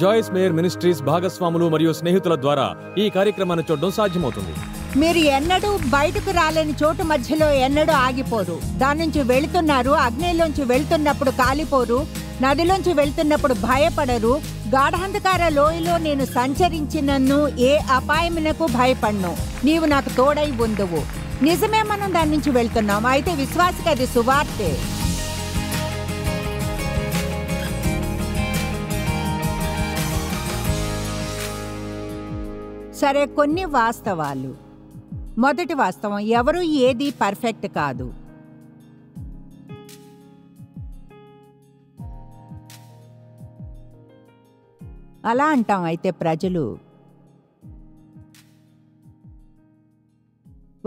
జాయిస్ mayor ministries భాగస్వాములు మరియు స్నేహితుల ద్వారా ఈ కార్యక్రమాన్ని చూడడం సాధ్యమవుతుంది మీరు ఎన్నడూ బయటకు రాలేని చోటు మధ్యలో ఎన్నడూ ఆగిపోరు దాని నుంచి వెళుతున్నారు అగ్నిలోంచి వెళ్తున్నప్పుడు కాలిపోరు నదిలోంచి వెళ్తున్నప్పుడు భయపడరు గాఢంధకార లోయలో నేను సంచరించినన్ను ఏ అపాయమునకు భయపడ్ను నీవు నాకు తోడై ఉందువు నిజమే మనం దాని నుంచి వెళ్తున్నాం అయితే విశ్వాసకి అది సువార్తే సరే కొన్ని వాస్తవాలు మొదటి వాస్తవం ఎవరు ఏది పర్ఫెక్ట్ కాదు అలా అంటాం అయితే ప్రజలు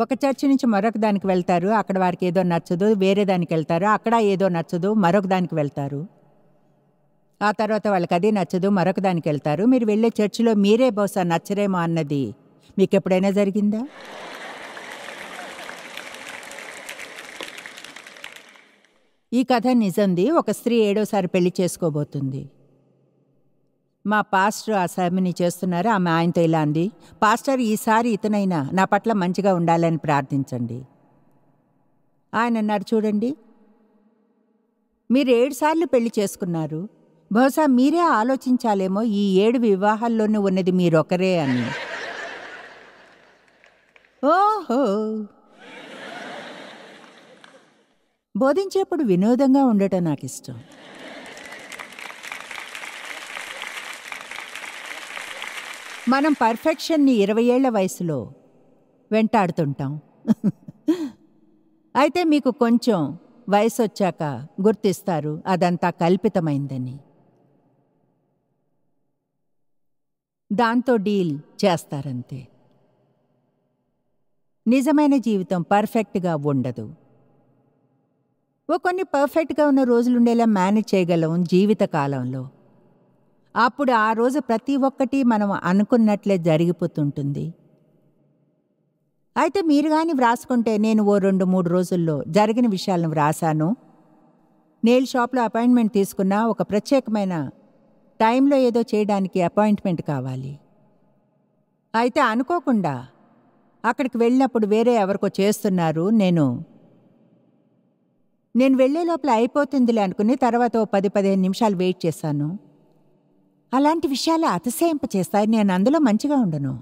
ఒక చర్చి నుంచి మరొక దానికి వెళ్తారు అక్కడ వారికి ఏదో నచ్చదు వేరే దానికి వెళ్తారు అక్కడ ఏదో నచ్చదు మరొక దానికి వెళ్తారు ఆ తర్వాత వాళ్ళకి అది నచ్చదు మరొక దానికి వెళ్తారు మీరు వెళ్ళే చర్చిలో మీరే బహుశా నచ్చరేమో అన్నది మీకు ఎప్పుడైనా జరిగిందా ఈ కథ నిజంది ఒక స్త్రీ ఏడోసారి పెళ్లి చేసుకోబోతుంది మా పాస్టర్ ఆ సమిని చేస్తున్నారు ఆమె ఆయనతో ఇలా అంది పాస్టర్ ఈసారి ఇతనైనా నా పట్ల మంచిగా ఉండాలని ప్రార్థించండి ఆయన అన్నారు చూడండి మీరు ఏడుసార్లు పెళ్లి చేసుకున్నారు బహుశా మీరే ఆలోచించాలేమో ఈ ఏడు వివాహాల్లోనూ ఉన్నది మీరొకరే అని ఓహో బోధించేప్పుడు వినోదంగా ఉండటం నాకు ఇష్టం మనం పర్ఫెక్షన్ని ఇరవై ఏళ్ల వయసులో వెంటాడుతుంటాం అయితే మీకు కొంచెం వయసు వచ్చాక గుర్తిస్తారు అదంతా కల్పితమైందని దాంతో డీల్ చేస్తారంతే నిజమైన జీవితం పర్ఫెక్ట్గా ఉండదు ఓ కొన్ని పర్ఫెక్ట్గా ఉన్న రోజులుండేలా మేనేజ్ చేయగలం జీవితకాలంలో అప్పుడు ఆ రోజు ప్రతి ఒక్కటి మనం అనుకున్నట్లే జరిగిపోతుంటుంది అయితే మీరు కానీ వ్రాసుకుంటే నేను ఓ రెండు మూడు రోజుల్లో జరిగిన విషయాలను వ్రాసాను నేల్ షాప్లో అపాయింట్మెంట్ తీసుకున్న ఒక ప్రత్యేకమైన టైంలో ఏదో చేయడానికి అపాయింట్మెంట్ కావాలి అయితే అనుకోకుండా అక్కడికి వెళ్ళినప్పుడు వేరే ఎవరికో చేస్తున్నారు నేను నేను వెళ్ళే లోపల అయిపోతుందిలే అనుకుని తర్వాత ఓ పది పదిహేను నిమిషాలు వెయిట్ చేశాను అలాంటి విషయాలు అతిశయింప చేస్తాయి నేను అందులో మంచిగా ఉండను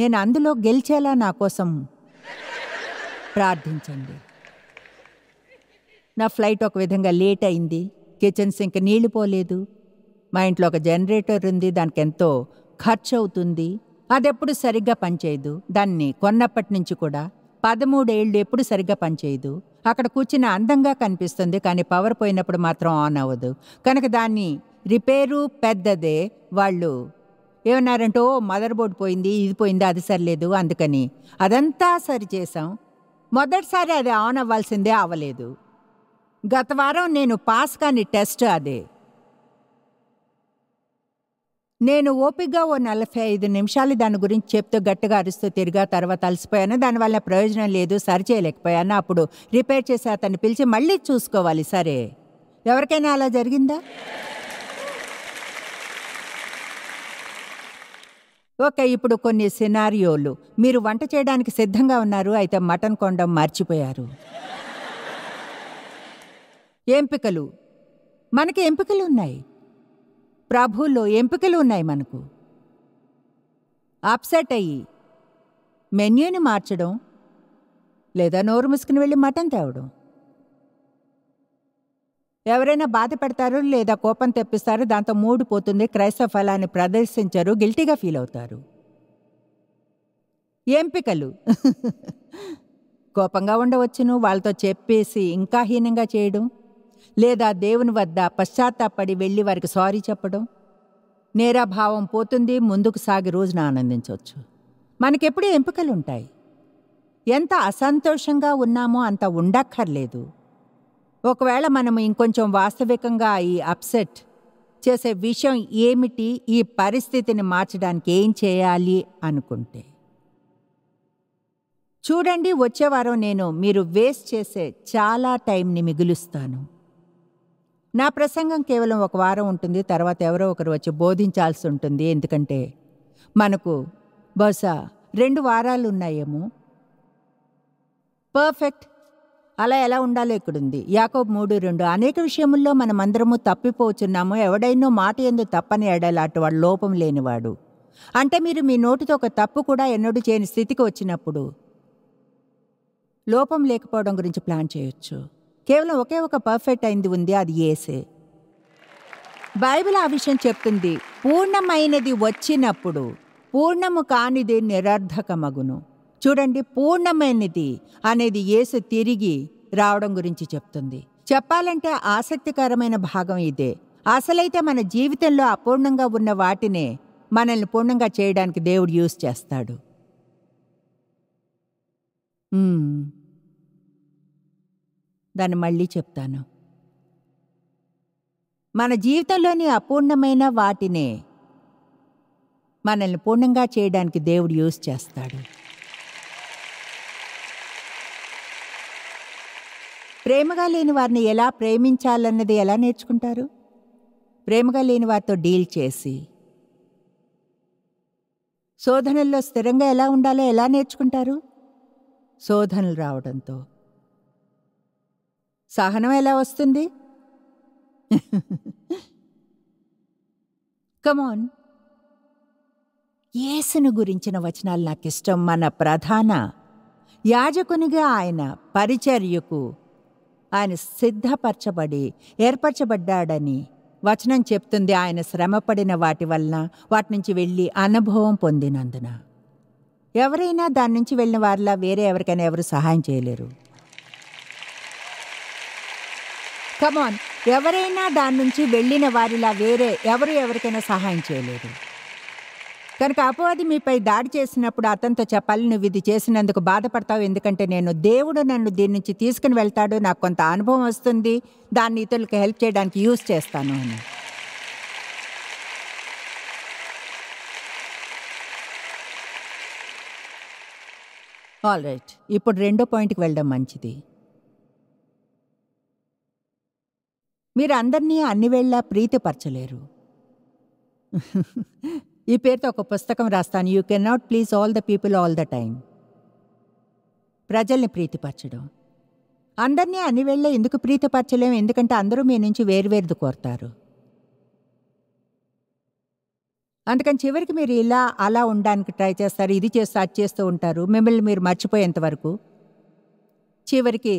నేను అందులో గెలిచేలా నా కోసం ప్రార్థించండి నా ఫ్లైట్ ఒక విధంగా లేట్ అయింది కిచెన్ సింక్ నీళ్లు పోలేదు మా ఇంట్లో ఒక జనరేటర్ ఉంది దానికి ఎంతో ఖర్చు అవుతుంది అదెప్పుడు సరిగ్గా పనిచేయదు దాన్ని కొన్నప్పటి నుంచి కూడా పదమూడేళ్ళు ఎప్పుడు సరిగ్గా పనిచేయదు అక్కడ కూర్చుని అందంగా కనిపిస్తుంది కానీ పవర్ పోయినప్పుడు మాత్రం ఆన్ అవ్వదు కనుక దాన్ని రిపేరు పెద్దదే వాళ్ళు ఏమన్నారంటే ఓ మదర్ బోర్డు పోయింది ఇది పోయింది అది సరిలేదు అందుకని అదంతా సరి మొదటిసారి అది ఆన్ అవ్వాల్సిందే అవ్వలేదు గత వారం నేను పాస్ కాని టెస్ట్ అదే నేను ఓపిగ్గా ఓ నలభై ఐదు నిమిషాలు దాని గురించి చెప్తూ గట్టిగా అరుస్తూ తిరిగా తర్వాత అలసిపోయాను దానివల్ల ప్రయోజనం లేదు సరిచేయలేకపోయాను అప్పుడు రిపేర్ చేసి అతన్ని పిలిచి మళ్ళీ చూసుకోవాలి సరే ఎవరికైనా అలా జరిగిందా ఓకే ఇప్పుడు కొన్ని సినారియోలు మీరు వంట చేయడానికి సిద్ధంగా ఉన్నారు అయితే మటన్ కొండం మర్చిపోయారు ఎంపికలు మనకి ఎంపికలు ఉన్నాయి ప్రభువుల్లో ఎంపికలు ఉన్నాయి మనకు అప్సెట్ అయ్యి మెన్యూని మార్చడం లేదా నోరు ముసుకుని వెళ్ళి మటన్ తేవడం ఎవరైనా బాధ పెడతారు లేదా కోపం తెప్పిస్తారు దాంతో మూడు పోతుంది క్రైస్తవ ఫలాన్ని ప్రదర్శించరు గిల్టీగా ఫీల్ అవుతారు ఎంపికలు కోపంగా ఉండవచ్చును వాళ్ళతో చెప్పేసి ఇంకా హీనంగా చేయడం లేదా దేవుని వద్ద పశ్చాత్తాపడి వెళ్ళి వారికి సారీ చెప్పడం నేరాభావం పోతుంది ముందుకు సాగి రోజున ఆనందించవచ్చు మనకెప్పుడు ఎంపికలు ఉంటాయి ఎంత అసంతోషంగా ఉన్నామో అంత ఉండక్కర్లేదు ఒకవేళ మనం ఇంకొంచెం వాస్తవికంగా ఈ అప్సెట్ చేసే విషయం ఏమిటి ఈ పరిస్థితిని మార్చడానికి ఏం చేయాలి అనుకుంటే చూడండి వచ్చేవారం నేను మీరు వేస్ట్ చేసే చాలా టైంని మిగులుస్తాను నా ప్రసంగం కేవలం ఒక వారం ఉంటుంది తర్వాత ఎవరో ఒకరు వచ్చి బోధించాల్సి ఉంటుంది ఎందుకంటే మనకు బహుశా రెండు వారాలు ఉన్నాయేమో పర్ఫెక్ట్ అలా ఎలా ఉండాలో ఇక్కడుంది యాకోబ్ మూడు రెండు అనేక విషయముల్లో అందరము తప్పిపోచున్నాము ఎవడైనా మాట ఎందు తప్పని ఎడలాంటి వాడు లోపం లేనివాడు అంటే మీరు మీ నోటితో ఒక తప్పు కూడా ఎన్నడూ చేయని స్థితికి వచ్చినప్పుడు లోపం లేకపోవడం గురించి ప్లాన్ చేయొచ్చు కేవలం ఒకే ఒక పర్ఫెక్ట్ అయింది ఉంది అది ఏసే బైబిల్ ఆ విషయం చెప్తుంది పూర్ణమైనది వచ్చినప్పుడు పూర్ణము కానిది నిరర్ధకమగును చూడండి పూర్ణమైనది అనేది ఏసు తిరిగి రావడం గురించి చెప్తుంది చెప్పాలంటే ఆసక్తికరమైన భాగం ఇదే అసలైతే మన జీవితంలో అపూర్ణంగా ఉన్న వాటినే మనల్ని పూర్ణంగా చేయడానికి దేవుడు యూజ్ చేస్తాడు దాన్ని మళ్ళీ చెప్తాను మన జీవితంలోని అపూర్ణమైన వాటినే మనల్ని పూర్ణంగా చేయడానికి దేవుడు యూజ్ చేస్తాడు ప్రేమగా లేని వారిని ఎలా ప్రేమించాలన్నది ఎలా నేర్చుకుంటారు ప్రేమగా లేని వారితో డీల్ చేసి శోధనల్లో స్థిరంగా ఎలా ఉండాలో ఎలా నేర్చుకుంటారు శోధనలు రావడంతో సహనం ఎలా వస్తుంది కమాన్ యేసును గురించిన వచనాలు నాకు ఇష్టం మన ప్రధాన యాజకునిగా ఆయన పరిచర్యకు ఆయన సిద్ధపరచబడి ఏర్పరచబడ్డాడని వచనం చెప్తుంది ఆయన శ్రమపడిన వాటి వలన వాటి నుంచి వెళ్ళి అనుభవం పొందినందున ఎవరైనా దాని నుంచి వెళ్ళిన వారిలా వేరే ఎవరికైనా ఎవరు సహాయం చేయలేరు కమాన్ ఎవరైనా దాని నుంచి వెళ్ళిన వారిలా వేరే ఎవరు ఎవరికైనా సహాయం చేయలేదు కనుక అపవాది మీపై దాడి చేసినప్పుడు అతనితో చెప్పాలి నువ్వు ఇది చేసినందుకు బాధపడతావు ఎందుకంటే నేను దేవుడు నన్ను దీని నుంచి తీసుకుని వెళ్తాడు నాకు కొంత అనుభవం వస్తుంది దాన్ని ఇతరులకు హెల్ప్ చేయడానికి యూజ్ చేస్తాను అని ఆల్ రైట్ ఇప్పుడు రెండో పాయింట్కి వెళ్ళడం మంచిది అన్ని అన్నివేళ్లా ప్రీతిపరచలేరు ఈ పేరుతో ఒక పుస్తకం రాస్తాను you can not please all the people all the time ప్రజల్ని ప్రీతిపరచడం అందరినీ అన్ని వేళ్ళ ఎందుకు ప్రీతిపరచలేము ఎందుకంటే అందరూ మీ నుంచి వేరువేరుది కోరుతారు అందుకని చివరికి మీరు ఇలా అలా ఉండడానికి ట్రై చేస్తారు ఇది చేస్తూ అది చేస్తూ ఉంటారు మిమ్మల్ని మీరు మర్చిపోయేంత వరకు చివరికి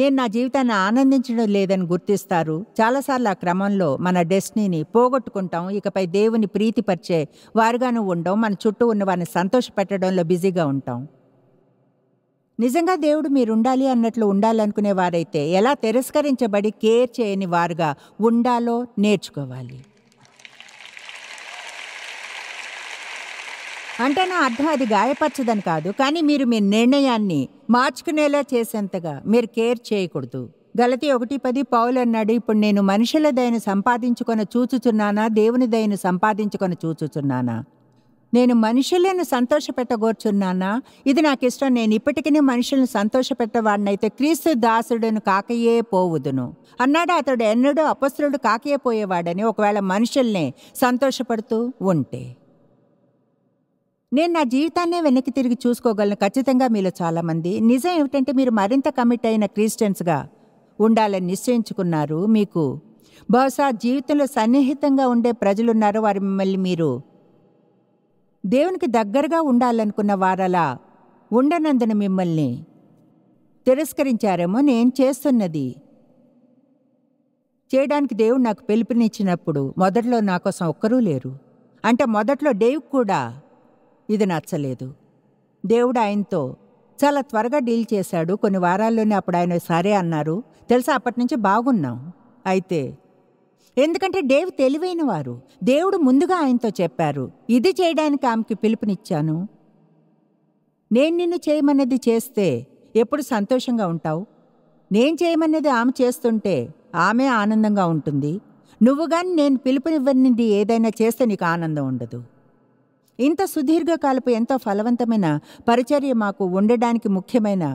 నేను నా జీవితాన్ని ఆనందించడం లేదని గుర్తిస్తారు చాలాసార్లు ఆ క్రమంలో మన డెస్టినీని పోగొట్టుకుంటాం ఇకపై దేవుని ప్రీతిపరిచే వారుగాను ఉండం మన చుట్టూ ఉన్న వారిని సంతోషపెట్టడంలో బిజీగా ఉంటాం నిజంగా దేవుడు మీరు ఉండాలి అన్నట్లు ఉండాలనుకునే వారైతే ఎలా తిరస్కరించబడి కేర్ చేయని వారుగా ఉండాలో నేర్చుకోవాలి అంటే నా అర్థం అది గాయపరచదని కాదు కానీ మీరు మీ నిర్ణయాన్ని మార్చుకునేలా చేసేంతగా మీరు కేర్ చేయకూడదు గలతి ఒకటి పది పౌలు అన్నాడు ఇప్పుడు నేను మనుషుల దయను సంపాదించుకొని చూచుచున్నానా దేవుని దయను సంపాదించుకొని చూచుచున్నానా నేను మనుషులను సంతోషపెట్టగోర్చున్నానా ఇది నాకు ఇష్టం నేను ఇప్పటికీ మనుషులను సంతోషపెట్టవాడినైతే క్రీస్తు దాసుడును కాకయే పోవుదును అన్నాడు అతడు ఎన్నడూ అపస్రుడు కాకయే పోయేవాడని ఒకవేళ మనుషుల్ని సంతోషపడుతూ ఉంటే నేను నా జీవితాన్నే వెనక్కి తిరిగి చూసుకోగలను ఖచ్చితంగా మీలో చాలామంది నిజం ఏమిటంటే మీరు మరింత కమిట్ అయిన క్రిస్టియన్స్గా ఉండాలని నిశ్చయించుకున్నారు మీకు బహుశా జీవితంలో సన్నిహితంగా ఉండే ప్రజలున్నారు వారి మిమ్మల్ని మీరు దేవునికి దగ్గరగా ఉండాలనుకున్న వారలా ఉండనందున మిమ్మల్ని తిరస్కరించారేమో నేను చేస్తున్నది చేయడానికి దేవుడు నాకు పిలుపునిచ్చినప్పుడు మొదట్లో నా కోసం ఒక్కరూ లేరు అంటే మొదట్లో డేవ్ కూడా ఇది నచ్చలేదు దేవుడు ఆయనతో చాలా త్వరగా డీల్ చేశాడు కొన్ని వారాల్లోనే అప్పుడు ఆయన సరే అన్నారు తెలుసా అప్పటి నుంచి బాగున్నాం అయితే ఎందుకంటే డేవ్ తెలివైన వారు దేవుడు ముందుగా ఆయనతో చెప్పారు ఇది చేయడానికి ఆమెకి పిలుపునిచ్చాను నేను నిన్ను చేయమన్నది చేస్తే ఎప్పుడు సంతోషంగా ఉంటావు నేను చేయమన్నది ఆమె చేస్తుంటే ఆమె ఆనందంగా ఉంటుంది నువ్వు కానీ నేను పిలుపునివ్వనిది ఏదైనా చేస్తే నీకు ఆనందం ఉండదు ఇంత సుదీర్ఘకాలపు ఎంతో ఫలవంతమైన పరిచర్య మాకు ఉండడానికి ముఖ్యమైన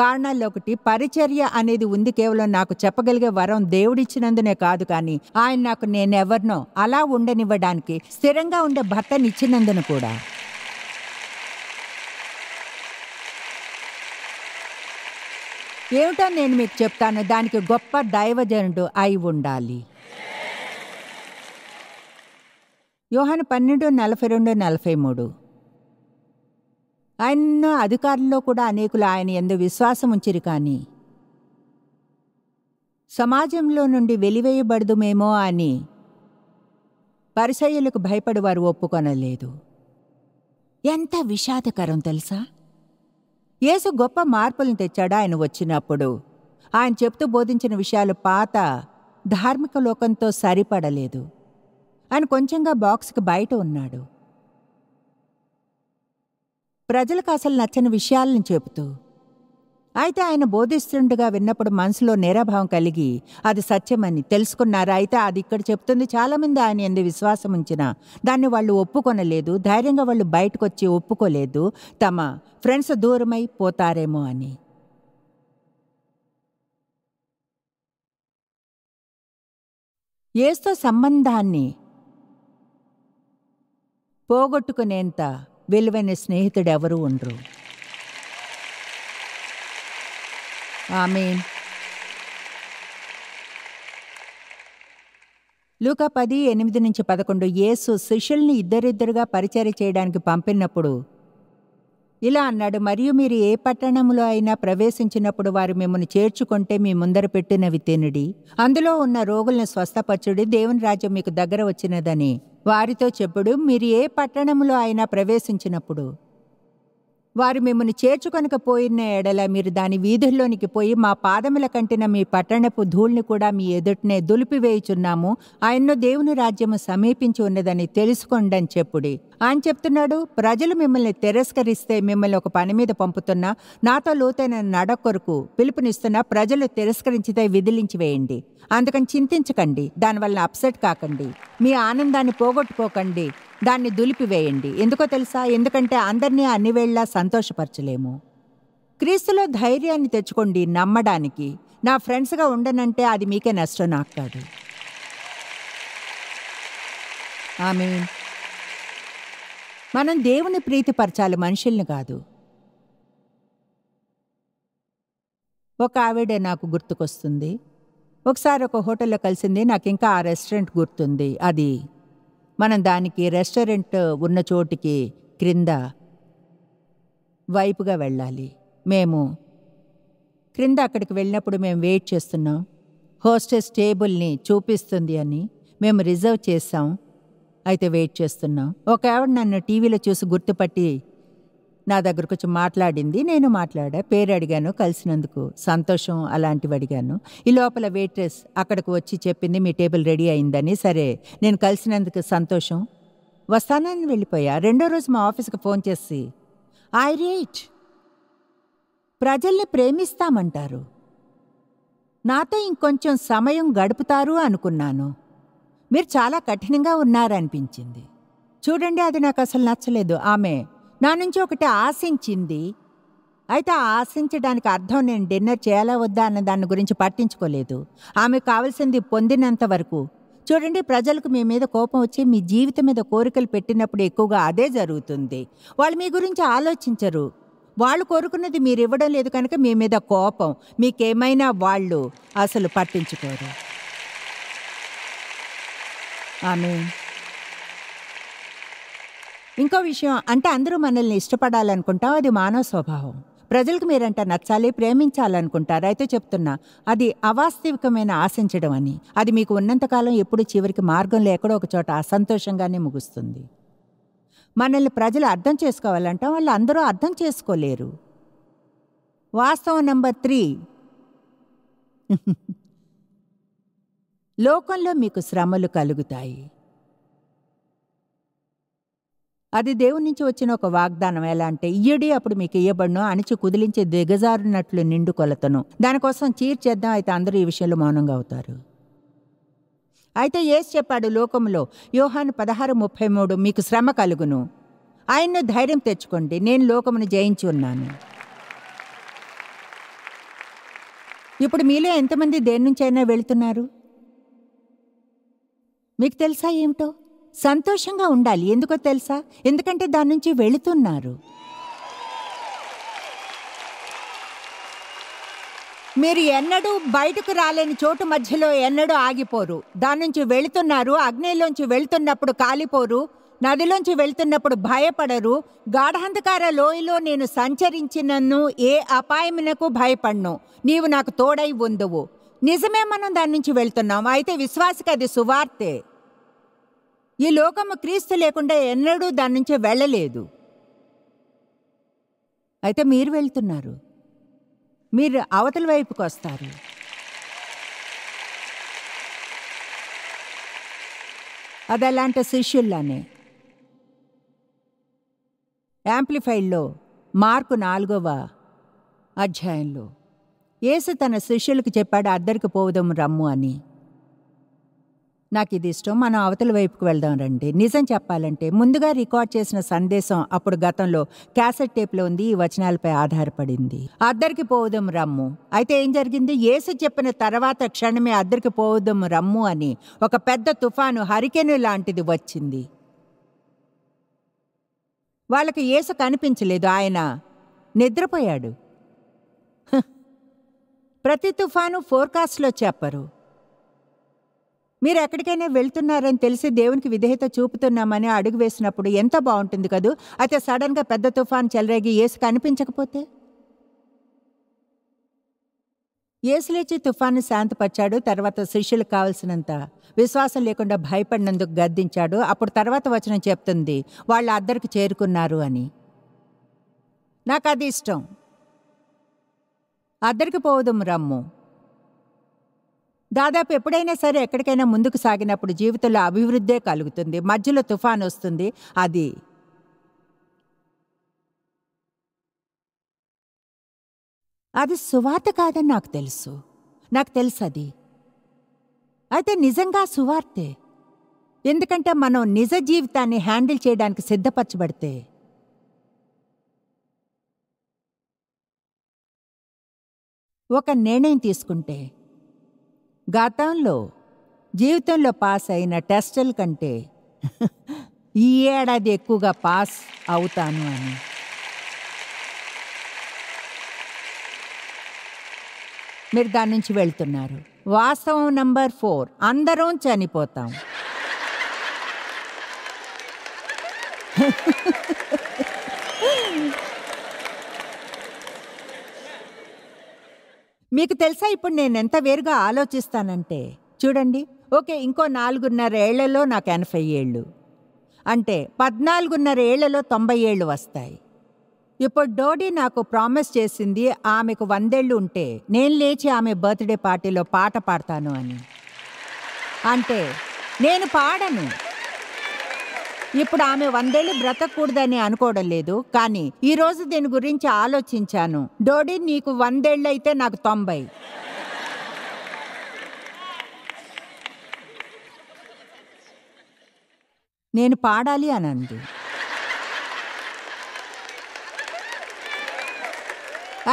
కారణాల్లో ఒకటి పరిచర్య అనేది ఉంది కేవలం నాకు చెప్పగలిగే వరం దేవుడిచ్చినందునే కాదు కానీ ఆయన నాకు నేనెవర్నో అలా ఉండనివ్వడానికి స్థిరంగా ఉండే భర్తనిచ్చినందున కూడా ఏమిటో నేను మీకు చెప్తాను దానికి గొప్ప దైవజనుడు అయి ఉండాలి యోహాను పన్నెండు నలభై రెండు నలభై మూడు ఆయన అధికారుల్లో కూడా అనేకులు ఆయన ఎందు విశ్వాసం ఉంచిరు కానీ సమాజంలో నుండి వెలివేయబడదుమేమో అని పరిసయ్యులకు భయపడి వారు ఒప్పుకొనలేదు ఎంత విషాదకరం తెలుసా యేసు గొప్ప మార్పులను తెచ్చాడు ఆయన వచ్చినప్పుడు ఆయన చెప్తూ బోధించిన విషయాలు పాత ధార్మిక లోకంతో సరిపడలేదు ఆయన కొంచెంగా బాక్స్కి బయట ఉన్నాడు ప్రజలకు అసలు నచ్చని విషయాలను చెబుతూ అయితే ఆయన బోధిస్తుండగా విన్నప్పుడు మనసులో నేరాభావం కలిగి అది సత్యమని తెలుసుకున్నారు అయితే అది ఇక్కడ చెప్తుంది చాలామంది ఆయన ఎందు విశ్వాసం ఉంచిన దాన్ని వాళ్ళు ఒప్పుకొనలేదు ధైర్యంగా వాళ్ళు బయటకు వచ్చి ఒప్పుకోలేదు తమ ఫ్రెండ్స్ దూరమై పోతారేమో అని ఏస్తో సంబంధాన్ని పోగొట్టుకునేంత విలువైన స్నేహితుడెవరూ ఉండరు ఆమె లూక పది ఎనిమిది నుంచి పదకొండు యేసు శిష్యుల్ని ఇద్దరిద్దరుగా పరిచయం చేయడానికి పంపినప్పుడు ఇలా అన్నాడు మరియు మీరు ఏ పట్టణంలో అయినా ప్రవేశించినప్పుడు వారు మిమ్మల్ని చేర్చుకుంటే మీ ముందర పెట్టినవి తినుడి అందులో ఉన్న రోగులను స్వస్థపరచుడి దేవుని రాజ్యం మీకు దగ్గర వచ్చినదని వారితో చెప్పుడు మీరు ఏ పట్టణంలో అయినా ప్రవేశించినప్పుడు వారు మిమ్మల్ని పోయిన ఎడల మీరు దాని వీధుల్లోనికి పోయి మా పాదముల కంటిన మీ పట్టణపు ధూళ్ని కూడా మీ ఎదుటనే దులిపివేయుచున్నాము ఆయన్ను దేవుని రాజ్యము సమీపించి ఉన్నదని తెలుసుకోండని చెప్పుడి ఆయన చెప్తున్నాడు ప్రజలు మిమ్మల్ని తిరస్కరిస్తే మిమ్మల్ని ఒక పని మీద పంపుతున్నా నాతో లోతైన నడ కొరకు పిలుపునిస్తున్నా ప్రజలు తిరస్కరించితే విదిలించి వేయండి అందుకని చింతించకండి దానివల్ల అప్సెట్ కాకండి మీ ఆనందాన్ని పోగొట్టుకోకండి దాన్ని దులిపివేయండి ఎందుకో తెలుసా ఎందుకంటే అందరినీ అన్ని వేళ్లా సంతోషపరచలేము క్రీస్తులో ధైర్యాన్ని తెచ్చుకోండి నమ్మడానికి నా ఫ్రెండ్స్గా ఉండనంటే అది మీకే నష్టం నాకు కాదు ఆమె మనం దేవుని ప్రీతిపరచాలి మనుషుల్ని కాదు ఒక ఆవిడ నాకు గుర్తుకొస్తుంది ఒకసారి ఒక హోటల్లో కలిసింది నాకు ఇంకా ఆ రెస్టారెంట్ గుర్తుంది అది మనం దానికి రెస్టారెంట్ ఉన్న చోటికి క్రింద వైపుగా వెళ్ళాలి మేము క్రింద అక్కడికి వెళ్ళినప్పుడు మేము వెయిట్ చేస్తున్నాం హోస్టెస్ టేబుల్ని చూపిస్తుంది అని మేము రిజర్వ్ చేసాం అయితే వెయిట్ చేస్తున్నాం ఒక ఆవిడ నన్ను టీవీలో చూసి గుర్తుపట్టి నా దగ్గరకు వచ్చి మాట్లాడింది నేను మాట్లాడా పేరు అడిగాను కలిసినందుకు సంతోషం అలాంటివి అడిగాను ఈ లోపల వెయిట్రెస్ అక్కడికి వచ్చి చెప్పింది మీ టేబుల్ రెడీ అయిందని సరే నేను కలిసినందుకు సంతోషం వస్తానని వెళ్ళిపోయా రెండో రోజు మా ఆఫీస్కి ఫోన్ చేసి ఐ రేట్ ప్రజల్ని ప్రేమిస్తామంటారు నాతో ఇంకొంచెం సమయం గడుపుతారు అనుకున్నాను మీరు చాలా కఠినంగా ఉన్నారనిపించింది చూడండి అది నాకు అసలు నచ్చలేదు ఆమె నా నుంచి ఒకటి ఆశించింది అయితే ఆ ఆశించడానికి అర్థం నేను డిన్నర్ చేయాలా వద్దా అన్న దాని గురించి పట్టించుకోలేదు ఆమె కావాల్సింది పొందినంత వరకు చూడండి ప్రజలకు మీ మీద కోపం వచ్చి మీ జీవితం మీద కోరికలు పెట్టినప్పుడు ఎక్కువగా అదే జరుగుతుంది వాళ్ళు మీ గురించి ఆలోచించరు వాళ్ళు కోరుకున్నది మీరు ఇవ్వడం లేదు కనుక మీ మీద కోపం మీకేమైనా వాళ్ళు అసలు పట్టించుకోరు ఆమె ఇంకో విషయం అంటే అందరూ మనల్ని ఇష్టపడాలనుకుంటాం అది మానవ స్వభావం ప్రజలకు మీరంట నచ్చాలి ప్రేమించాలనుకుంటారు అయితే చెప్తున్నా అది అవాస్తవికమైన ఆశించడం అని అది మీకు ఉన్నంతకాలం ఎప్పుడు చివరికి మార్గంలో ఎక్కడో ఒక చోట అసంతోషంగానే ముగుస్తుంది మనల్ని ప్రజలు అర్థం చేసుకోవాలంటే వాళ్ళు అందరూ అర్థం చేసుకోలేరు వాస్తవం నెంబర్ త్రీ లోకంలో మీకు శ్రమలు కలుగుతాయి అది దేవుని నుంచి వచ్చిన ఒక వాగ్దానం ఎలా అంటే ఇయ్యడి అప్పుడు మీకు ఇయ్యబడును అణిచి కుదిలించి దిగజారినట్లు నిండు కొలతను దానికోసం చీర్ చేద్దాం అయితే అందరూ ఈ విషయంలో మౌనంగా అవుతారు అయితే ఏసు చెప్పాడు లోకంలో యోహాను పదహారు ముప్పై మూడు మీకు శ్రమ కలుగును ఆయన్ను ధైర్యం తెచ్చుకోండి నేను లోకమును జయించి ఉన్నాను ఇప్పుడు మీలో ఎంతమంది దేని నుంచైనా వెళుతున్నారు మీకు తెలుసా ఏమిటో సంతోషంగా ఉండాలి ఎందుకో తెలుసా ఎందుకంటే దాని నుంచి వెళుతున్నారు మీరు ఎన్నడూ బయటకు రాలేని చోటు మధ్యలో ఎన్నడూ ఆగిపోరు దాని నుంచి వెళుతున్నారు అగ్నిలోంచి వెళుతున్నప్పుడు కాలిపోరు నదిలోంచి వెళ్తున్నప్పుడు భయపడరు గాఢహంధకార లోయలో నేను సంచరించినన్ను ఏ అపాయమునకు భయపడ్ను నీవు నాకు తోడై ఉందువు నిజమే మనం దాని నుంచి వెళ్తున్నాం అయితే విశ్వాసకది సువార్తే ఈ లోకము క్రీస్తు లేకుండా ఎన్నడూ దాని నుంచి వెళ్ళలేదు అయితే మీరు వెళ్తున్నారు మీరు అవతల వైపుకి వస్తారు అది అలాంటి శిష్యుల్లానే యాంప్లిఫైడ్లో మార్కు నాలుగవ అధ్యాయంలో ఏసు తన శిష్యులకు చెప్పాడు అద్దరికి పోవడం రమ్ము అని నాకు ఇది ఇష్టం మనం అవతల వైపుకు వెళ్దాం రండి నిజం చెప్పాలంటే ముందుగా రికార్డ్ చేసిన సందేశం అప్పుడు గతంలో క్యాసెట్ టేప్లో ఉంది ఈ వచనాలపై ఆధారపడింది అద్దరికి పోవదం రమ్ము అయితే ఏం జరిగింది ఏసు చెప్పిన తర్వాత క్షణమే అద్దరికి పోవదం రమ్ము అని ఒక పెద్ద తుఫాను హరికెను లాంటిది వచ్చింది వాళ్ళకి ఏసు కనిపించలేదు ఆయన నిద్రపోయాడు ప్రతి తుఫాను ఫోర్కాస్ట్లో చెప్పరు మీరు ఎక్కడికైనా వెళ్తున్నారని తెలిసి దేవునికి విధేయత చూపుతున్నామని అడుగు వేసినప్పుడు ఎంత బాగుంటుంది కదూ అయితే సడన్గా పెద్ద తుఫాన్ చెలరేగి ఏసు కనిపించకపోతే ఏసులేచి తుఫాను శాంతపరిచాడు తర్వాత శిష్యులకు కావలసినంత విశ్వాసం లేకుండా భయపడినందుకు గద్దించాడు అప్పుడు తర్వాత వచనం చెప్తుంది వాళ్ళు అద్దరికి చేరుకున్నారు అని నాకు అది ఇష్టం అద్దరికి పోవదు రమ్ము దాదాపు ఎప్పుడైనా సరే ఎక్కడికైనా ముందుకు సాగినప్పుడు జీవితంలో అభివృద్ధే కలుగుతుంది మధ్యలో తుఫాన్ వస్తుంది అది అది సువార్త కాదని నాకు తెలుసు నాకు తెలుసు అది అయితే నిజంగా సువార్తే ఎందుకంటే మనం నిజ జీవితాన్ని హ్యాండిల్ చేయడానికి సిద్ధపరచబడితే ఒక నిర్ణయం తీసుకుంటే గతంలో జీవితంలో పాస్ అయిన టెస్టుల కంటే ఈ ఏడాది ఎక్కువగా పాస్ అవుతాను అని మీరు దాని నుంచి వెళ్తున్నారు వాస్తవం నంబర్ ఫోర్ అందరం చనిపోతాం మీకు తెలుసా ఇప్పుడు నేను ఎంత వేరుగా ఆలోచిస్తానంటే చూడండి ఓకే ఇంకో నాలుగున్నర ఏళ్లలో నాకు ఎనభై ఏళ్ళు అంటే పద్నాలుగున్నర ఏళ్లలో తొంభై ఏళ్ళు వస్తాయి ఇప్పుడు డోడీ నాకు ప్రామిస్ చేసింది ఆమెకు వందేళ్ళు ఉంటే నేను లేచి ఆమె బర్త్డే పార్టీలో పాట పాడతాను అని అంటే నేను పాడను ఇప్పుడు ఆమె వందేళ్ళు బ్రతకూడదని అనుకోవడం లేదు కానీ ఈ రోజు దీని గురించి ఆలోచించాను డోడీ నీకు వందేళ్ళు అయితే నాకు తొంభై నేను పాడాలి అని అంది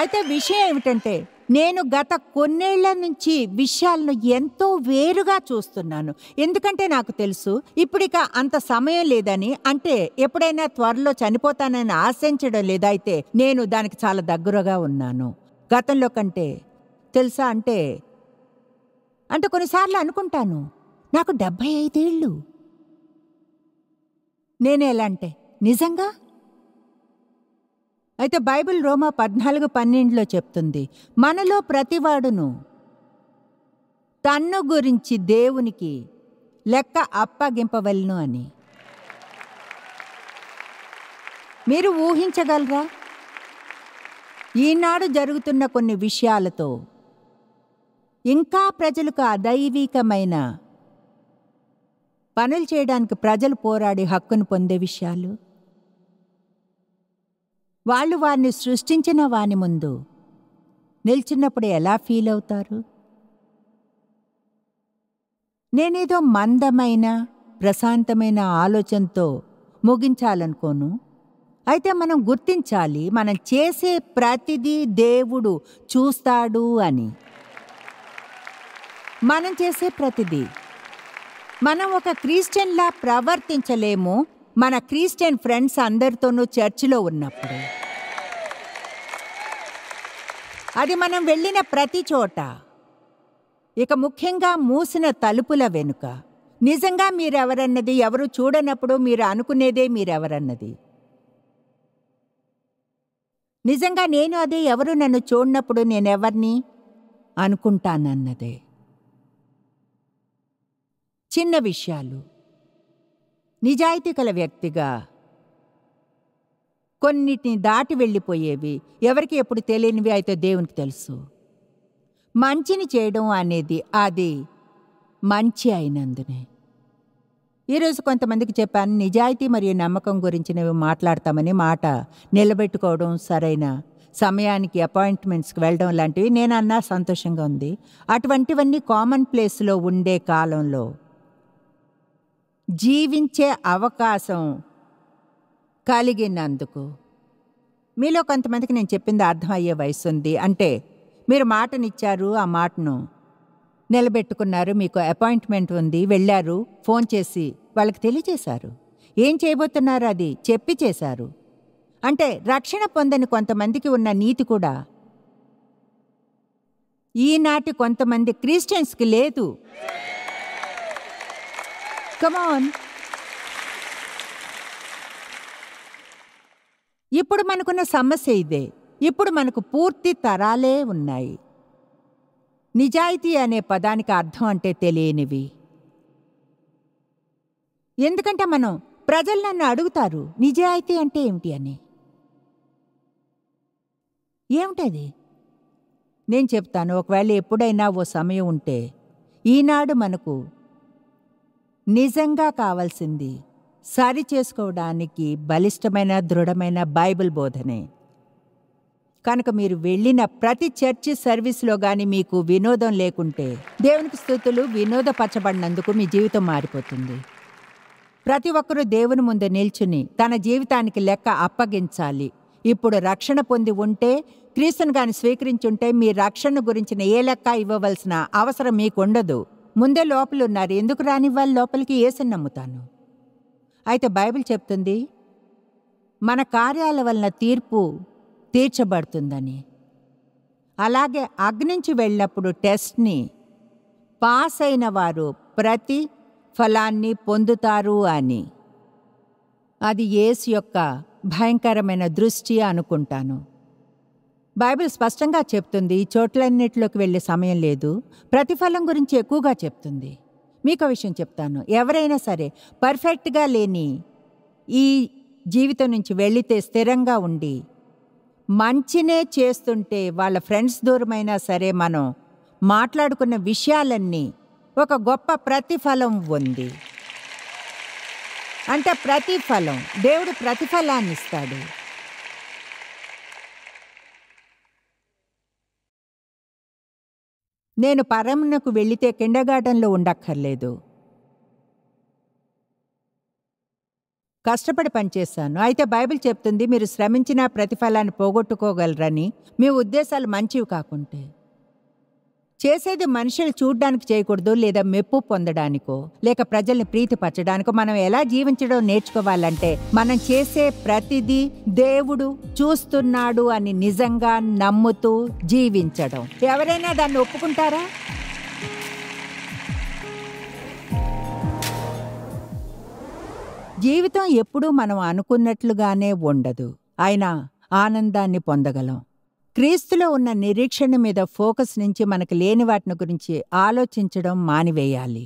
అయితే విషయం ఏమిటంటే నేను గత కొన్నేళ్ల నుంచి విషయాలను ఎంతో వేరుగా చూస్తున్నాను ఎందుకంటే నాకు తెలుసు ఇప్పుడిక అంత సమయం లేదని అంటే ఎప్పుడైనా త్వరలో చనిపోతానని ఆశించడం లేదైతే నేను దానికి చాలా దగ్గరగా ఉన్నాను గతంలో కంటే తెలుసా అంటే అంటే కొన్నిసార్లు అనుకుంటాను నాకు డెబ్భై ఐదేళ్ళు నేనేలా అంటే నిజంగా అయితే బైబిల్ రోమా పద్నాలుగు పన్నెండులో చెప్తుంది మనలో ప్రతివాడును తన్ను గురించి దేవునికి లెక్క అప్పగింపవలను అని మీరు ఊహించగలరా ఈనాడు జరుగుతున్న కొన్ని విషయాలతో ఇంకా ప్రజలకు అదైవికమైన పనులు చేయడానికి ప్రజలు పోరాడి హక్కును పొందే విషయాలు వాళ్ళు వారిని సృష్టించిన వాని ముందు నిల్చున్నప్పుడు ఎలా ఫీల్ అవుతారు నేనేదో మందమైన ప్రశాంతమైన ఆలోచనతో ముగించాలనుకోను అయితే మనం గుర్తించాలి మనం చేసే ప్రతిదీ దేవుడు చూస్తాడు అని మనం చేసే ప్రతిదీ మనం ఒక క్రిస్టియన్లా ప్రవర్తించలేము మన క్రిస్టియన్ ఫ్రెండ్స్ అందరితోనూ చర్చిలో ఉన్నప్పుడు అది మనం వెళ్ళిన ప్రతి చోట ఇక ముఖ్యంగా మూసిన తలుపుల వెనుక నిజంగా మీరెవరన్నది ఎవరు చూడనప్పుడు మీరు అనుకునేదే మీరెవరన్నది నిజంగా నేను అదే ఎవరు నన్ను చూడనప్పుడు నేనెవరిని అనుకుంటానన్నదే చిన్న విషయాలు నిజాయితీ గల వ్యక్తిగా కొన్నిటిని దాటి వెళ్ళిపోయేవి ఎవరికి ఎప్పుడు తెలియనివి అయితే దేవునికి తెలుసు మంచిని చేయడం అనేది అది మంచి అయినందునే ఈరోజు కొంతమందికి చెప్పాను నిజాయితీ మరియు నమ్మకం గురించినవి మాట్లాడతామని మాట నిలబెట్టుకోవడం సరైన సమయానికి అపాయింట్మెంట్స్కి వెళ్ళడం లాంటివి నేనన్నా సంతోషంగా ఉంది అటువంటివన్నీ కామన్ ప్లేస్లో ఉండే కాలంలో జీవించే అవకాశం కలిగినందుకు మీలో కొంతమందికి నేను చెప్పింది అర్థమయ్యే వయసు ఉంది అంటే మీరు మాటనిచ్చారు ఆ మాటను నిలబెట్టుకున్నారు మీకు అపాయింట్మెంట్ ఉంది వెళ్ళారు ఫోన్ చేసి వాళ్ళకి తెలియచేశారు ఏం చేయబోతున్నారు అది చెప్పి చేశారు అంటే రక్షణ పొందని కొంతమందికి ఉన్న నీతి కూడా ఈనాటి కొంతమంది క్రిస్టియన్స్కి లేదు కమ్ ఆన్ ఇప్పుడు మనకున్న సమస్య ఇదే ఇప్పుడు మనకు పూర్తి తరాలే ఉన్నాయి నిజాయితీ అనే పదానికి అర్థం అంటే తెలియనివి ఎందుకంటే మనం ప్రజలు నన్ను అడుగుతారు నిజాయితీ అంటే ఏమిటి అని ఏమిటది నేను చెప్తాను ఒకవేళ ఎప్పుడైనా ఓ సమయం ఉంటే ఈనాడు మనకు నిజంగా కావాల్సింది సరి చేసుకోవడానికి బలిష్టమైన దృఢమైన బైబిల్ బోధనే కనుక మీరు వెళ్ళిన ప్రతి చర్చి సర్వీస్లో కానీ మీకు వినోదం లేకుంటే దేవునికి స్థుతులు వినోదపరచబడినందుకు మీ జీవితం మారిపోతుంది ప్రతి ఒక్కరూ దేవుని ముందు నిల్చుని తన జీవితానికి లెక్క అప్పగించాలి ఇప్పుడు రక్షణ పొంది ఉంటే క్రీస్తును కానీ స్వీకరించుంటే మీ రక్షణ గురించిన ఏ లెక్క ఇవ్వవలసిన అవసరం మీకు ఉండదు ముందే లోపలున్నారు ఎందుకు రానివ్వాలి లోపలికి ఏసని నమ్ముతాను అయితే బైబిల్ చెప్తుంది మన కార్యాల వలన తీర్పు తీర్చబడుతుందని అలాగే అగ్నించి వెళ్ళినప్పుడు టెస్ట్ని పాస్ అయిన వారు ప్రతి ఫలాన్ని పొందుతారు అని అది ఏసు యొక్క భయంకరమైన దృష్టి అనుకుంటాను బైబిల్ స్పష్టంగా చెప్తుంది చోట్లన్నిటిలోకి వెళ్ళే సమయం లేదు ప్రతిఫలం గురించి ఎక్కువగా చెప్తుంది మీకు విషయం చెప్తాను ఎవరైనా సరే పర్ఫెక్ట్గా లేని ఈ జీవితం నుంచి వెళితే స్థిరంగా ఉండి మంచినే చేస్తుంటే వాళ్ళ ఫ్రెండ్స్ దూరమైనా సరే మనం మాట్లాడుకున్న విషయాలన్నీ ఒక గొప్ప ప్రతిఫలం ఉంది అంటే ప్రతిఫలం దేవుడు ప్రతిఫలాన్ని ఇస్తాడు నేను పరమునకు వెళితే కిండగాటంలో ఉండక్కర్లేదు కష్టపడి పనిచేశాను అయితే బైబిల్ చెప్తుంది మీరు శ్రమించిన ప్రతిఫలాన్ని పోగొట్టుకోగలరని మీ ఉద్దేశాలు మంచివి కాకుంటే చేసేది మనుషులు చూడ్డానికి చేయకూడదు లేదా మెప్పు పొందడానికో లేక ప్రజల్ని ప్రీతిపరచడానికో మనం ఎలా జీవించడం నేర్చుకోవాలంటే మనం చేసే ప్రతిదీ దేవుడు చూస్తున్నాడు అని నిజంగా నమ్ముతూ జీవించడం ఎవరైనా దాన్ని ఒప్పుకుంటారా జీవితం ఎప్పుడూ మనం అనుకున్నట్లుగానే ఉండదు అయినా ఆనందాన్ని పొందగలం క్రీస్తులో ఉన్న నిరీక్షణ మీద ఫోకస్ నుంచి మనకు లేని వాటిని గురించి ఆలోచించడం మానివేయాలి